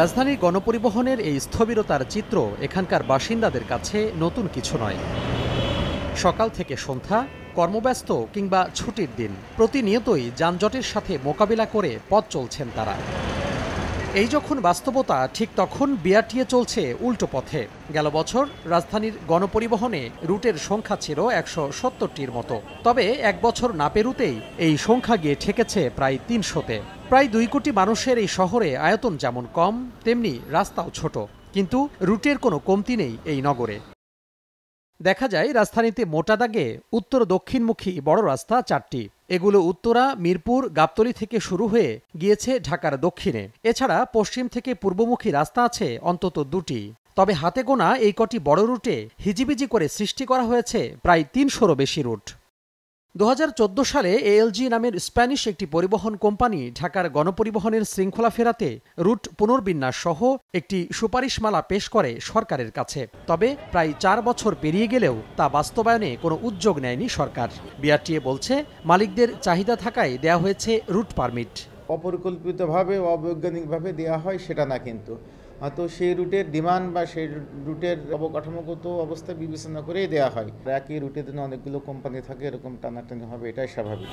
রাজধানীর গণপরিবহনের এই স্থবিরতার চিত্র এখানকার বাসিন্দাদের কাছে নতুন কিছু নয় সকাল থেকে সন্ধ্যা কর্মব্যস্ত কিংবা ছুটির দিন প্রতিনিয়তই যানজটের সাথে মোকাবিলা করে পথ চলছেন তারা এই যখন বাস্তবতা ঠিক তখন বিআরটিএ চলছে উল্টো পথে গেল বছর রাজধানীর গণপরিবহনে রুটের সংখ্যা ছিল একশো সত্তরটির মতো তবে এক বছর না পেরুতেই এই সংখ্যা গিয়ে ঠেকেছে প্রায় তিনশোতে প্রায় দুই কোটি মানুষের এই শহরে আয়তন যেমন কম তেমনি রাস্তাও ছোট কিন্তু রুটের কোনো কমতি নেই এই নগরে দেখা যায় রাজধানীতে মোটা দাগে উত্তর দক্ষিণমুখী বড় রাস্তা চারটি এগুলো উত্তরা মিরপুর গাবতলি থেকে শুরু হয়ে গিয়েছে ঢাকার দক্ষিণে এছাড়া পশ্চিম থেকে পূর্বমুখী রাস্তা আছে অন্তত দুটি তবে হাতে গোনা এই কটি বড় রুটে হিজিবিজি করে সৃষ্টি করা হয়েছে প্রায় তিনশোরও বেশি রুট দু সালে এএলজি নামের স্প্যানিশ একটি পরিবহন কোম্পানি ঢাকার গণপরিবহনের শৃঙ্খলা ফেরাতে রুট পুনর্বিন্যাস সহ একটি সুপারিশমালা পেশ করে সরকারের কাছে তবে প্রায় চার বছর পেরিয়ে গেলেও তা বাস্তবায়নে কোনো উদ্যোগ নেয়নি সরকার বিআরটিএ বলছে মালিকদের চাহিদা থাকায় দেয়া হয়েছে রুট পারমিট অপরিকল্পিতভাবে অবৈজ্ঞানিকভাবে দেয়া হয় সেটা না কিন্তু তো সেই রুটের ডিমান্ড বা সেই রুটের অবকাঠামোগত অবস্থা বিবেচনা করেই দেওয়া হয় একই রুটের জন্য অনেকগুলো কোম্পানি থাকে এরকম টানাটানি হবে এটাই স্বাভাবিক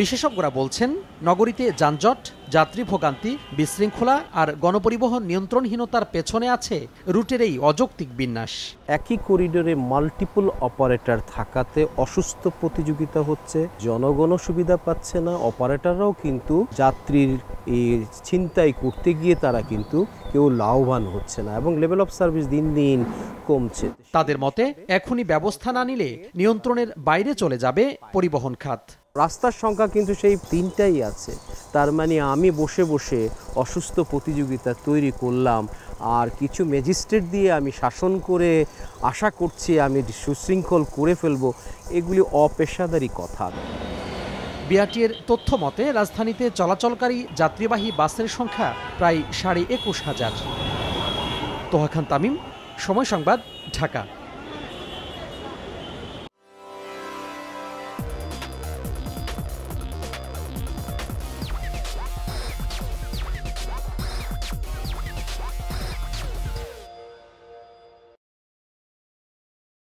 বিশেষজ্ঞরা বলছেন নগরীতে যানজট যাত্রী ভোগান্তি বিশৃঙ্খলা আর গণপরিবহন নিয়ন্ত্রণহীনতার পেছনে আছে রুটের এই অযৌক্তিক বিন্যাস একই করিডোরে মাল্টিপল অপারেটর থাকাতে অসুস্থ প্রতিযোগিতা হচ্ছে জনগণ সুবিধা পাচ্ছে না অপারেটররাও কিন্তু যাত্রীর এই ছিনতাই করতে গিয়ে তারা কিন্তু কেউ লাভবান হচ্ছে না এবং লেভেল অফ সার্ভিস দিন দিন কমছে তাদের মতে এখনই ব্যবস্থা না নিলে নিয়ন্ত্রণের বাইরে চলে যাবে পরিবহন খাত রাস্তার সংখ্যা কিন্তু সেই তিনটাই আছে তার মানে আমি বসে বসে অসুস্থ প্রতিযোগিতা তৈরি করলাম আর কিছু ম্যাজিস্ট্রেট দিয়ে আমি শাসন করে আশা করছি আমি সুশৃঙ্খল করে ফেলবো এগুলি অপেশাদারি কথা বিআরটিএর তথ্য মতে রাজধানীতে চলাচলকারী যাত্রীবাহী বাসের সংখ্যা প্রায় সাড়ে একুশ হাজার তোহা খান তামিম সময় সংবাদ ঢাকা